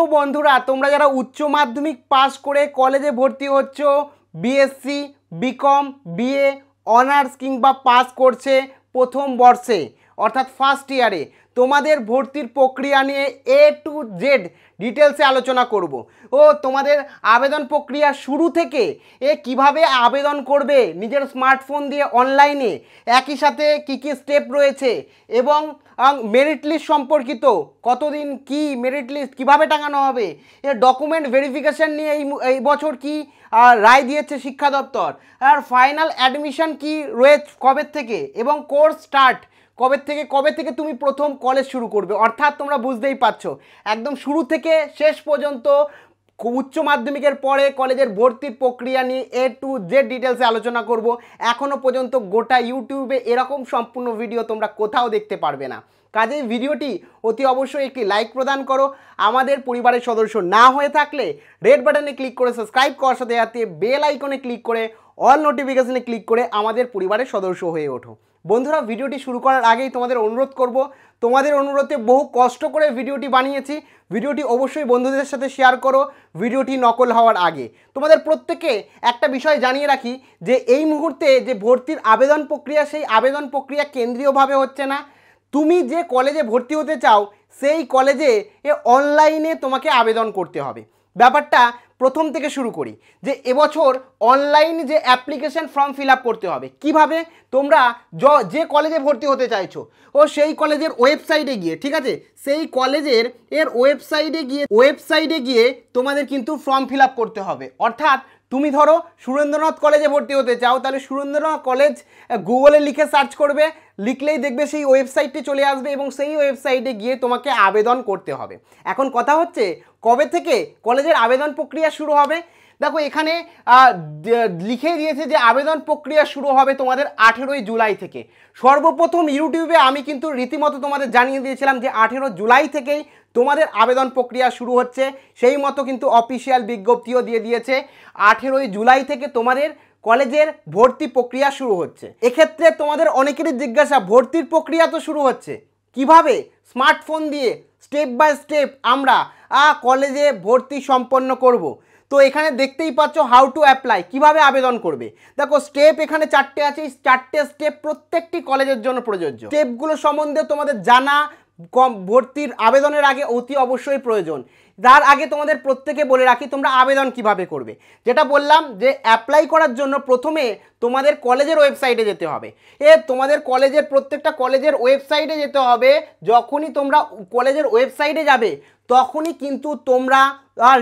প্রিয় বন্ধুরা তোমরা যারা উচ্চ মাধ্যমিক পাস করে কলেজে ভর্তি হচ্ছ বিএসসি বিকম বিএ অনার্স কিংবা পাস করছে প্রথম বর্ষে অর্থাৎ ফার্স্ট ইয়ারে তোমাদের ভর্তির প্রক্রিয়া নিয়ে এ টু জেড ডিটেলসে আলোচনা করব ও তোমাদের আবেদন প্রক্রিয়া শুরু থেকে এ কিভাবে আবেদন করবে নিজের স্মার্টফোন দিয়ে অনলাইনে একই সাথে কী কী স্টেপ রয়েছে এবং মেরিট লিস্ট সম্পর্কিত কতদিন কি মেরিট লিস্ট কীভাবে টাঙানো হবে এর ডকুমেন্ট ভেরিফিকেশন নিয়ে এই এই বছর কি রায় দিয়েছে শিক্ষা দপ্তর আর ফাইনাল অ্যাডমিশন কি রয়েছে কবে থেকে এবং কোর্স স্টার্ট কবে থেকে কবে থেকে তুমি প্রথম কলেজ শুরু করবে অর্থাৎ তোমরা বুঝতেই পারছো একদম শুরু থেকে শেষ পর্যন্ত উচ্চ মাধ্যমিকের পরে কলেজের ভর্তির প্রক্রিয়া নিয়ে এ টু জেড ডিটেলসে আলোচনা করব এখনও পর্যন্ত গোটা ইউটিউবে এরকম সম্পূর্ণ ভিডিও তোমরা কোথাও দেখতে পারবে না কাজেই ভিডিওটি অতি অবশ্যই একটি লাইক প্রদান করো আমাদের পরিবারের সদস্য না হয়ে থাকলে রেড বাটনে ক্লিক করে সাবস্ক্রাইব করার সাথে সাথে বেল আইকনে ক্লিক করে অল নোটিফিকেশানে ক্লিক করে আমাদের পরিবারের সদস্য হয়ে ওঠো বন্ধুরা ভিডিওটি শুরু করার আগেই তোমাদের অনুরোধ করব তোমাদের অনুরোধে বহু কষ্ট করে ভিডিওটি বানিয়েছি ভিডিওটি অবশ্যই বন্ধুদের সাথে শেয়ার করো ভিডিওটি নকল হওয়ার আগে তোমাদের প্রত্যেকে একটা বিষয় জানিয়ে রাখি যে এই মুহূর্তে যে ভর্তির আবেদন প্রক্রিয়া সেই আবেদন প্রক্রিয়া কেন্দ্রীয়ভাবে হচ্ছে না তুমি যে কলেজে ভর্তি হতে চাও সেই কলেজে এ অনলাইনে তোমাকে আবেদন করতে হবে ব্যাপারটা প্রথম থেকে শুরু করি যে এবছর অনলাইন যে অ্যাপ্লিকেশন ফর্ম ফিল করতে হবে কিভাবে তোমরা যে কলেজে ভর্তি হতে চাইছো ও সেই কলেজের ওয়েবসাইটে গিয়ে ঠিক আছে সেই কলেজের এর ওয়েবসাইটে গিয়ে ওয়েবসাইটে গিয়ে তোমাদের কিন্তু ফর্ম ফিল করতে হবে অর্থাৎ তুমি ধরো সুরেন্দ্রনাথ কলেজে ভর্তি হতে চাও তাহলে সুরেন্দ্রনাথ কলেজ গুগলে লিখে সার্চ করবে লিখলেই দেখবে সেই ওয়েবসাইটটি চলে আসবে এবং সেই ওয়েবসাইটে গিয়ে তোমাকে আবেদন করতে হবে এখন কথা হচ্ছে কবে থেকে কলেজের আবেদন প্রক্রিয়া শুরু হবে দেখো এখানে লিখে দিয়েছে যে আবেদন প্রক্রিয়া শুরু হবে তোমাদের আঠেরোই জুলাই থেকে সর্বপ্রথম ইউটিউবে আমি কিন্তু রীতিমতো তোমাদের জানিয়ে দিয়েছিলাম যে আঠেরো জুলাই থেকেই তোমাদের আবেদন প্রক্রিয়া শুরু হচ্ছে সেই মতো কিন্তু অফিসিয়াল বিজ্ঞপ্তিও দিয়ে দিয়েছে আঠেরোই জুলাই থেকে তোমাদের কলেজের ভর্তি প্রক্রিয়া শুরু হচ্ছে এক্ষেত্রে তোমাদের অনেকেরই জিজ্ঞাসা ভর্তির প্রক্রিয়া তো শুরু হচ্ছে কিভাবে স্মার্টফোন দিয়ে স্টেপ বাই স্টেপ আমরা কলেজে ভর্তি সম্পন্ন করব। তো এখানে দেখতেই পাচ্ছ হাউ টু অ্যাপ্লাই কিভাবে আবেদন করবে দেখো স্টেপ এখানে চারটে আছে চারটে স্টেপ প্রত্যেকটি কলেজের জন্য প্রযোজ্য স্টেপগুলো সম্বন্ধে তোমাদের জানা কম ভর্তির আবেদনের আগে অতি অবশ্যই প্রয়োজন তার আগে তোমাদের প্রত্যেকে বলে রাখি তোমরা আবেদন কিভাবে করবে যেটা বললাম যে অ্যাপ্লাই করার জন্য প্রথমে তোমাদের কলেজের ওয়েবসাইটে যেতে হবে এ তোমাদের কলেজের প্রত্যেকটা কলেজের ওয়েবসাইটে যেতে হবে যখনই তোমরা কলেজের ওয়েবসাইটে যাবে তখনই কিন্তু তোমরা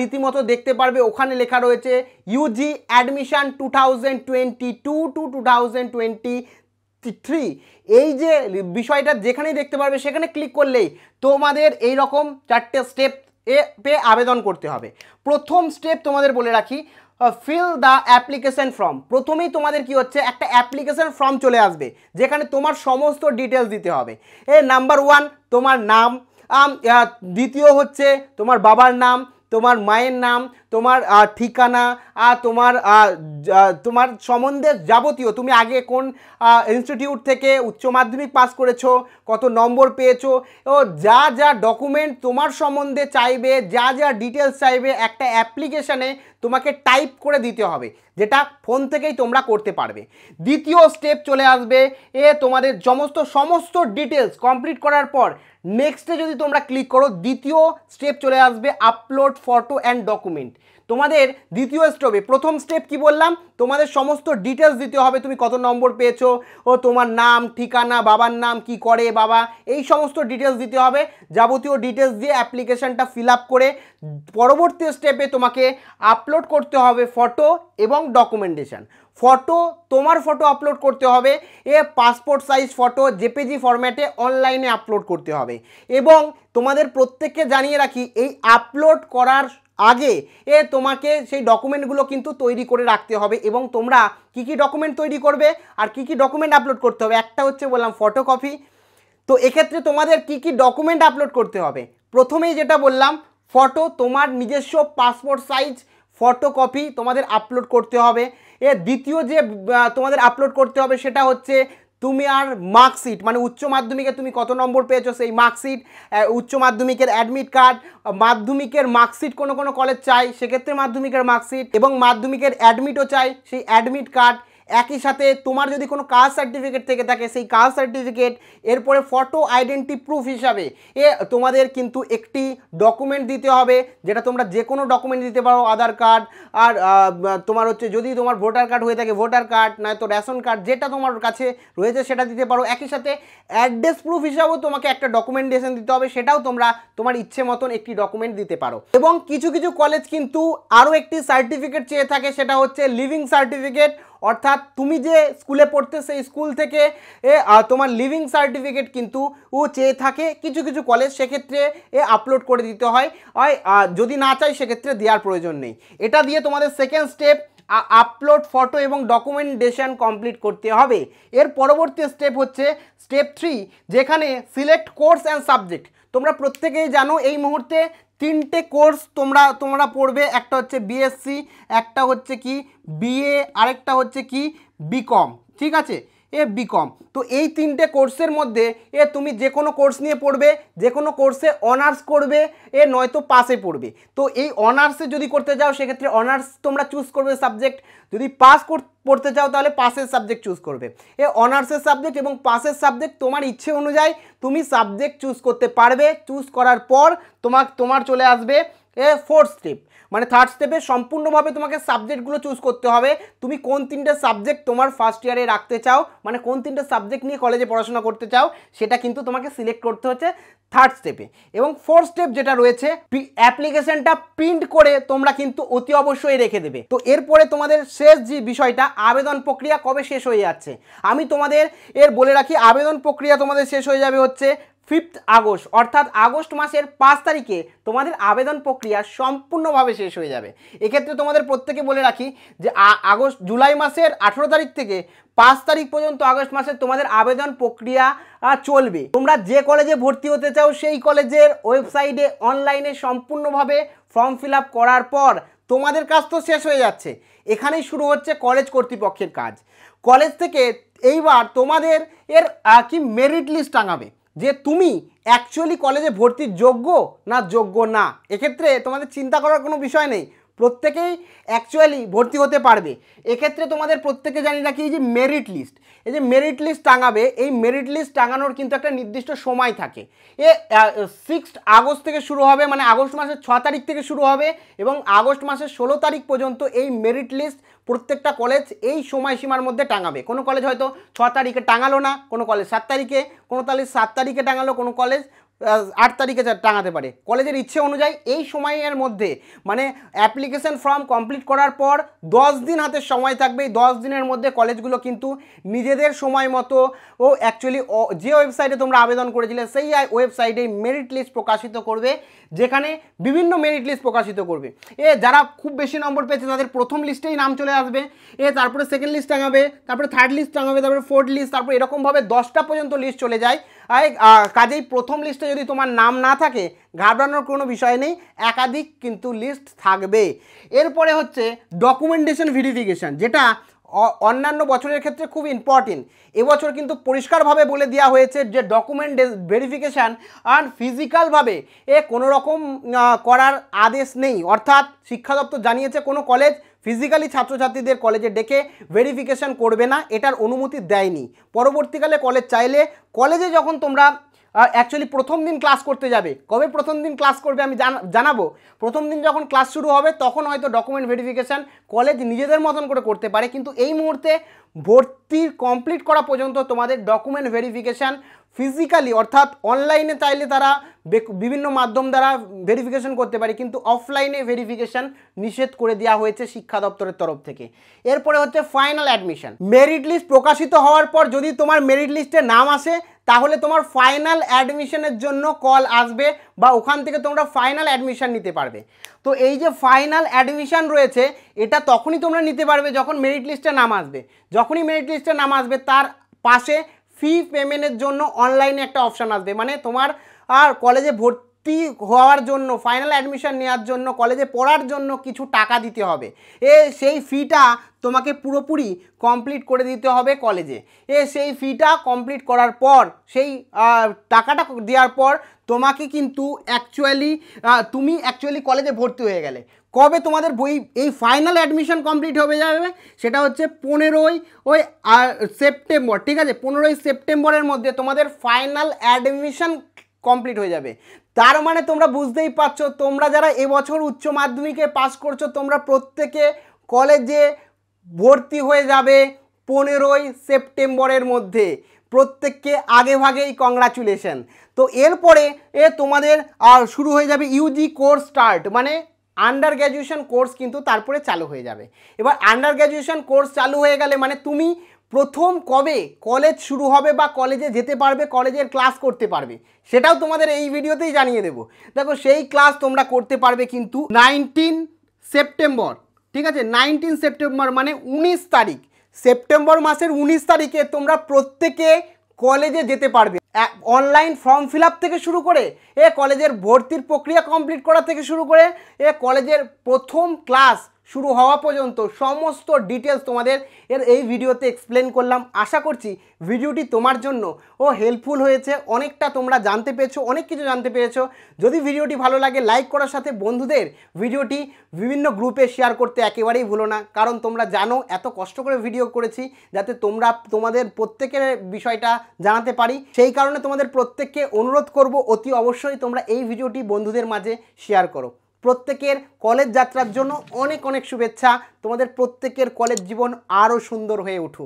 রীতিমতো দেখতে পারবে ওখানে লেখা রয়েছে UG admission two thousand twenty two two two twenty three এই যে বিষয়টা যেখানেই দেখতে পারবে সেখানে ক্লিক করলেই তোমাদের এই রকম চারটে স্টেপ এ পে আবেদন করতে হবে প্রথম স্টেপ তোমাদের বলে রাখি ফিল দ্য অ্যাপ্লিকেশান ফর্ম প্রথমেই তোমাদের কি হচ্ছে একটা অ্যাপ্লিকেশান ফর্ম চলে আসবে যেখানে তোমার সমস্ত ডিটেলস দিতে হবে এ নাম্বার ওয়ান তোমার নাম দ্বিতীয় হচ্ছে তোমার বাবার নাম তোমার মায়ের নাম তোমার ঠিকানা তোমার তোমার সম্বন্ধে যাবতীয় তুমি আগে কোন ইনস্টিটিউট থেকে উচ্চ মাধ্যমিক পাস করেছো কত নম্বর পেয়েছো ও যা যা ডকুমেন্ট তোমার সম্বন্ধে চাইবে যা যা ডিটেলস চাইবে একটা অ্যাপ্লিকেশানে তোমাকে টাইপ করে দিতে হবে যেটা ফোন থেকেই তোমরা করতে পারবে দ্বিতীয় স্টেপ চলে আসবে এ তোমাদের সমস্ত সমস্ত ডিটেলস কমপ্লিট করার পর নেক্সটে যদি তোমরা ক্লিক করো দ্বিতীয় স্টেপ চলে আসবে আপলোড ফটো অ্যান্ড ডকুমেন্ট তোমাদের দ্বিতীয় স্টেপে প্রথম স্টেপ কি বললাম তোমাদের সমস্ত ডিটেলস দিতে হবে তুমি কত নম্বর পেয়েছো ও তোমার নাম ঠিকানা বাবার নাম কি করে বাবা এই সমস্ত ডিটেলস দিতে হবে যাবতীয় ডিটেলস দিয়ে অ্যাপ্লিকেশানটা ফিল আপ করে পরবর্তী স্টেপে তোমাকে আপলোড করতে হবে ফটো এবং ডকুমেন্টেশান ফটো তোমার ফটো আপলোড করতে হবে এ পাসপোর্ট সাইজ ফটো জেপিজি ফরম্যাটে অনলাইনে আপলোড করতে হবে এবং তোমাদের প্রত্যেককে জানিয়ে রাখি এই আপলোড করার আগে এ তোমাকে সেই ডকুমেন্টগুলো কিন্তু তৈরি করে রাখতে হবে এবং তোমরা কি কি ডকুমেন্ট তৈরি করবে আর কি কি ডকুমেন্ট আপলোড করতে হবে একটা হচ্ছে বললাম ফটোকপি তো এক্ষেত্রে তোমাদের কি কি ডকুমেন্ট আপলোড করতে হবে প্রথমেই যেটা বললাম ফটো তোমার নিজস্ব পাসপোর্ট সাইজ ফটোকপি তোমাদের আপলোড করতে হবে এ দ্বিতীয় যে তোমাদের আপলোড করতে হবে সেটা হচ্ছে তুমি আর মার্কশিট মানে উচ্চ মাধ্যমিকে তুমি কত নম্বর পেয়েছো সেই মার্কশিট উচ্চ মাধ্যমিকের অ্যাডমিট কার্ড মাধ্যমিকের মার্কশিট কোনো কোনো কলেজ চাই সেক্ষেত্রে মাধ্যমিকের মার্কশিট এবং মাধ্যমিকের অ্যাডমিটও চাই সেই অ্যাডমিট কার্ড একই সাথে তোমার যদি কোনো কাস্ট সার্টিফিকেট থেকে থাকে সেই কাস্ট সার্টিফিকেট এরপরে ফটো আইডেন্টি প্রুফ হিসাবে এ তোমাদের কিন্তু একটি ডকুমেন্ট দিতে হবে যেটা তোমরা যে কোনো ডকুমেন্ট দিতে পারো আধার কার্ড আর তোমার হচ্ছে যদি তোমার ভোটার কার্ড হয়ে থাকে ভোটার কার্ড নয়তো রেশন কার্ড যেটা তোমার কাছে রয়েছে সেটা দিতে পারো একই সাথে অ্যাড্রেস প্রুফ হিসাবেও তোমাকে একটা ডকুমেন্টেশন দিতে হবে সেটাও তোমরা তোমার ইচ্ছে মতন একটি ডকুমেন্ট দিতে পারো এবং কিছু কিছু কলেজ কিন্তু আরও একটি সার্টিফিকেট চেয়ে থাকে সেটা হচ্ছে লিভিং সার্টিফিকেট অর্থাৎ তুমি যে স্কুলে পড়তে সেই স্কুল থেকে তোমার লিভিং সার্টিফিকেট কিন্তু ও চেয়ে থাকে কিছু কিছু কলেজ সেক্ষেত্রে এ আপলোড করে দিতে হয় যদি না চাই সেক্ষেত্রে দেওয়ার প্রয়োজন নেই এটা দিয়ে তোমাদের সেকেন্ড স্টেপ আপলোড ফটো এবং ডকুমেন্টেশন কমপ্লিট করতে হবে এর পরবর্তী স্টেপ হচ্ছে স্টেপ থ্রি যেখানে সিলেক্ট কোর্স অ্যান্ড সাবজেক্ট তোমরা প্রত্যেকেই জানো এই মুহূর্তে তিনটে কোর্স তোমরা তোমরা পড়বে একটা হচ্ছে বিএসসি একটা হচ্ছে কি বিএ আরেকটা হচ্ছে কি বিকম ঠিক আছে এ বিকম তো এই তিনটে কোর্সের মধ্যে এ তুমি যে কোনো কোর্স নিয়ে পড়বে যে কোনো কোর্সে অনার্স করবে এ নয়তো পাসে পড়বে তো এই অনার্সে যদি করতে যাও সেক্ষেত্রে অনার্স তোমরা চুজ করবে সাবজেক্ট যদি পাস পড়তে চাও তাহলে পাসের সাবজেক্ট চুজ করবে এ অনার্সের সাবজেক্ট এবং পাসের সাবজেক্ট তোমার ইচ্ছে অনুযায়ী তুমি সাবজেক্ট চুজ করতে পারবে চুজ করার পর তোমার তোমার চলে আসবে এ ফোর্থ স্টেপ মানে থার্ড স্টেপে সম্পূর্ণভাবে তোমাকে সাবজেক্টগুলো চুজ করতে হবে তুমি কোন তিনটে সাবজেক্ট তোমার ফার্স্ট ইয়ারে রাখতে চাও মানে কোন তিনটে সাবজেক্ট নিয়ে কলেজে পড়াশোনা করতে চাও সেটা কিন্তু তোমাকে সিলেক্ট করতে হচ্ছে থার্ড স্টেপে এবং ফোর্থ স্টেপ যেটা রয়েছে অ্যাপ্লিকেশনটা প্রিন্ট করে তোমরা কিন্তু অতি অবশ্যই রেখে দেবে তো এরপরে তোমাদের শেষ যে বিষয়টা আবেদন প্রক্রিয়া কবে শেষ হয়ে যাচ্ছে আমি তোমাদের এর বলে রাখি আবেদন প্রক্রিয়া তোমাদের শেষ হয়ে যাবে হচ্ছে ফিফথ আগস্ট অর্থাৎ আগস্ট মাসের পাঁচ তারিখে তোমাদের আবেদন প্রক্রিয়া সম্পূর্ণভাবে শেষ হয়ে যাবে এক্ষেত্রে তোমাদের প্রত্যেকে বলে রাখি যে আগস্ট জুলাই মাসের আঠেরো তারিখ থেকে পাঁচ তারিখ পর্যন্ত আগস্ট মাসে তোমাদের আবেদন প্রক্রিয়া চলবে তোমরা যে কলেজে ভর্তি হতে চাও সেই কলেজের ওয়েবসাইটে অনলাইনে সম্পূর্ণভাবে ফর্ম ফিল করার পর তোমাদের কাজ তো শেষ হয়ে যাচ্ছে এখানেই শুরু হচ্ছে কলেজ কর্তৃপক্ষের কাজ কলেজ থেকে এইবার তোমাদের এর কি মেরিট লিস্ট টাঙাবে যে তুমি অ্যাকচুয়ালি কলেজে ভর্তির যোগ্য না যোগ্য না এক্ষেত্রে তোমাদের চিন্তা করার কোনো বিষয় নেই প্রত্যেকেই অ্যাকচুয়ালি ভর্তি হতে পারবে এক্ষেত্রে তোমাদের প্রত্যেকে জানি রাখি এই যে মেরিট লিস্ট এই যে মেরিট লিস্ট টাঙাবে এই মেরিট লিস্ট টাঙানোর কিন্তু একটা নির্দিষ্ট সময় থাকে এ সিক্স আগস্ট থেকে শুরু হবে মানে আগস্ট মাসের ছ তারিখ থেকে শুরু হবে এবং আগস্ট মাসের ষোলো তারিখ পর্যন্ত এই মেরিট লিস্ট প্রত্যেকটা কলেজ এই সময়সীমার মধ্যে টাঙাবে কোনো কলেজ হয়তো ছ তারিখে টাঙালো না কোনো কলেজ সাত তারিখে কোনো তাহলে সাত তারিখে টাঙালো কোনো কলেজ আট তারিখে টাঙাতে পারে কলেজের ইচ্ছে অনুযায়ী এই সময়ের মধ্যে মানে অ্যাপ্লিকেশন ফর্ম কমপ্লিট করার পর দশ দিন হাতে সময় থাকবে এই দশ দিনের মধ্যে কলেজগুলো কিন্তু নিজেদের সময় মতো ও অ্যাকচুয়ালি যে ওয়েবসাইটে তোমরা আবেদন করেছিলে সেই ওয়েবসাইটে মেরিট লিস্ট প্রকাশিত করবে যেখানে বিভিন্ন মেরিট লিস্ট প্রকাশিত করবে এ যারা খুব বেশি নম্বর পেয়েছে তাদের প্রথম লিস্টেই নাম চলে আসবে এ তারপরে সেকেন্ড লিস্ট টাঙাবে তারপরে থার্ড লিস্ট টাঙাবে তারপরে ফোর্থ লিস্ট তারপরে এরকমভাবে দশটা পর্যন্ত লিস্ট চলে যায় কাজেই প্রথম লিস্টে যদি তোমার নাম না থাকে ঘাবড়ানোর কোনো বিষয় নেই একাধিক কিন্তু লিস্ট থাকবে এরপরে হচ্ছে ডকুমেন্টেশন ভেরিফিকেশান যেটা অন্যান্য বছরের ক্ষেত্রে খুব ইম্পর্টেন্ট এবছর কিন্তু পরিষ্কারভাবে বলে দেওয়া হয়েছে যে ডকুমেন্ট ভেরিফিকেশান আর ফিজিক্যালভাবে এ কোনো রকম করার আদেশ নেই অর্থাৎ শিক্ষা দপ্তর জানিয়েছে কোনো কলেজ ফিজিক্যালি ছাত্রছাত্রীদের কলেজে ডেকে ভেরিফিকেশন করবে না এটার অনুমতি দেয়নি পরবর্তীকালে কলেজ চাইলে কলেজে যখন তোমরা অ্যাকচুয়ালি প্রথম দিন ক্লাস করতে যাবে কবে প্রথম দিন ক্লাস করবে আমি জানাবো প্রথম দিন যখন ক্লাস শুরু হবে তখন হয়তো ডকুমেন্ট ভেরিফিকেশান কলেজ নিজেদের মতন করে করতে পারে কিন্তু এই মুহূর্তে ভর্তি কমপ্লিট করা পর্যন্ত তোমাদের ডকুমেন্ট ভেরিফিকেশান ফিজিক্যালি অর্থাৎ অনলাইনে চাইলে তারা বিভিন্ন মাধ্যম দ্বারা ভেরিফিকেশন করতে পারে কিন্তু অফলাইনে ভেরিফিকেশান নিষেধ করে দেওয়া হয়েছে শিক্ষা দপ্তরের তরফ থেকে এরপরে হচ্ছে ফাইনাল অ্যাডমিশন মেরিট লিস্ট প্রকাশিত হওয়ার পর যদি তোমার মেরিট লিস্টে নাম আসে তাহলে তোমার ফাইনাল অ্যাডমিশনের জন্য কল আসবে বা ওখান থেকে তোমরা ফাইনাল অ্যাডমিশান নিতে পারবে তো এই যে ফাইনাল অ্যাডমিশান রয়েছে এটা তখনই তোমরা নিতে পারবে যখন মেরিট লিস্টে নাম আসবে যখনই মেরিট লিস্টে নাম আসবে তার পাশে ফি পেমেন্টের জন্য অনলাইনে একটা অপশান আসবে মানে তোমার আর কলেজে ভর্তি ভর্তি হওয়ার জন্য ফাইনাল অ্যাডমিশান নেওয়ার জন্য কলেজে পড়ার জন্য কিছু টাকা দিতে হবে এ সেই ফিটা তোমাকে পুরোপুরি কমপ্লিট করে দিতে হবে কলেজে এ সেই ফিটা কমপ্লিট করার পর সেই টাকাটা দেওয়ার পর তোমাকে কিন্তু অ্যাকচুয়ালি তুমি অ্যাকচুয়ালি কলেজে ভর্তি হয়ে গেলে কবে তোমাদের বই এই ফাইনাল অ্যাডমিশন কমপ্লিট হয়ে যাবে সেটা হচ্ছে পনেরোই ওই সেপ্টেম্বর ঠিক আছে পনেরোই সেপ্টেম্বরের মধ্যে তোমাদের ফাইনাল অ্যাডমিশন কমপ্লিট হয়ে যাবে তার মানে তোমরা বুঝতেই পারছো তোমরা যারা এবছর উচ্চ মাধ্যমিকে পাস করছো তোমরা প্রত্যেকে কলেজে ভর্তি হয়ে যাবে পনেরোই সেপ্টেম্বরের মধ্যে প্রত্যেককে আগে ভাগেই কংগ্রাচুলেশন তো এরপরে এ তোমাদের আর শুরু হয়ে যাবে ইউজি কোর্স স্টার্ট মানে আন্ডার গ্র্যাজুয়েশন কোর্স কিন্তু তারপরে চালু হয়ে যাবে এবার আন্ডার গ্র্যাজুয়েশন কোর্স চালু হয়ে গেলে মানে তুমি প্রথম কবে কলেজ শুরু হবে বা কলেজে যেতে পারবে কলেজের ক্লাস করতে পারবে সেটাও তোমাদের এই ভিডিওতেই জানিয়ে দেব দেখো সেই ক্লাস তোমরা করতে পারবে কিন্তু নাইনটিন সেপ্টেম্বর ঠিক আছে নাইনটিন সেপ্টেম্বর মানে উনিশ তারিখ সেপ্টেম্বর মাসের উনিশ তারিখে তোমরা প্রত্যেকে কলেজে যেতে পারবে অনলাইন ফর্ম ফিল থেকে শুরু করে এ কলেজের ভর্তির প্রক্রিয়া কমপ্লিট করা থেকে শুরু করে এ কলেজের প্রথম ক্লাস শুরু হওয়া পর্যন্ত সমস্ত ডিটেলস তোমাদের এর এই ভিডিওতে এক্সপ্লেন করলাম আশা করছি ভিডিওটি তোমার জন্য ও হেল্পফুল হয়েছে অনেকটা তোমরা জানতে পেরেছো অনেক কিছু জানতে পেরেছো যদি ভিডিওটি ভালো লাগে লাইক করার সাথে বন্ধুদের ভিডিওটি বিভিন্ন গ্রুপে শেয়ার করতে একেবারেই ভুলো না কারণ তোমরা জানো এত কষ্ট করে ভিডিও করেছি যাতে তোমরা তোমাদের প্রত্যেকের বিষয়টা জানাতে পারি সেই কারণে তোমাদের প্রত্যেককে অনুরোধ করব অতি অবশ্যই তোমরা এই ভিডিওটি বন্ধুদের মাঝে শেয়ার করো প্রত্যেকের কলেজ যাত্রার জন্য অনেক অনেক শুভেচ্ছা তোমাদের প্রত্যেকের কলেজ জীবন আরও সুন্দর হয়ে উঠুক